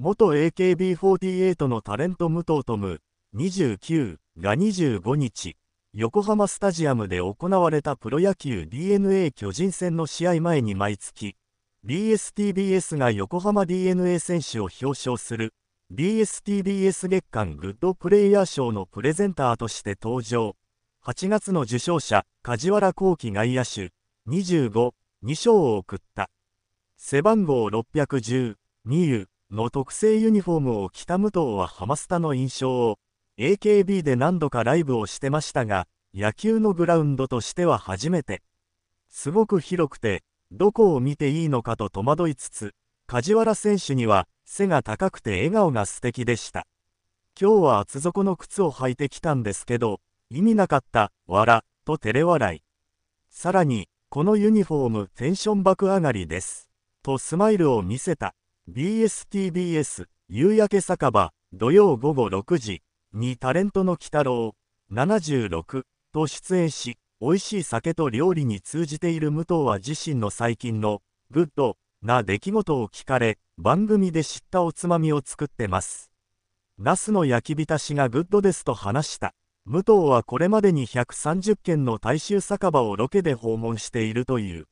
元 AKB48 のタレント武藤トム29が25日、横浜スタジアムで行われたプロ野球 DNA 巨人戦の試合前に毎月、BSTBS が横浜 DNA 選手を表彰する BSTBS 月間グッドプレイヤー賞のプレゼンターとして登場。8月の受賞者、梶原幸輝外野手、25、2賞を贈った。背番号610、2ユ。の特製ユニフォームを着た武藤はハマスタの印象を AKB で何度かライブをしてましたが野球のグラウンドとしては初めてすごく広くてどこを見ていいのかと戸惑いつつ梶原選手には背が高くて笑顔が素敵でした今日は厚底の靴を履いてきたんですけど意味なかった笑と照れ笑いさらにこのユニフォームテンション爆上がりですとスマイルを見せた BSTBS 夕焼け酒場土曜午後6時にタレントの鬼太郎76と出演し美味しい酒と料理に通じている武藤は自身の最近のグッドな出来事を聞かれ番組で知ったおつまみを作ってますナスの焼き浸しがグッドですと話した武藤はこれまでに130軒の大衆酒場をロケで訪問しているという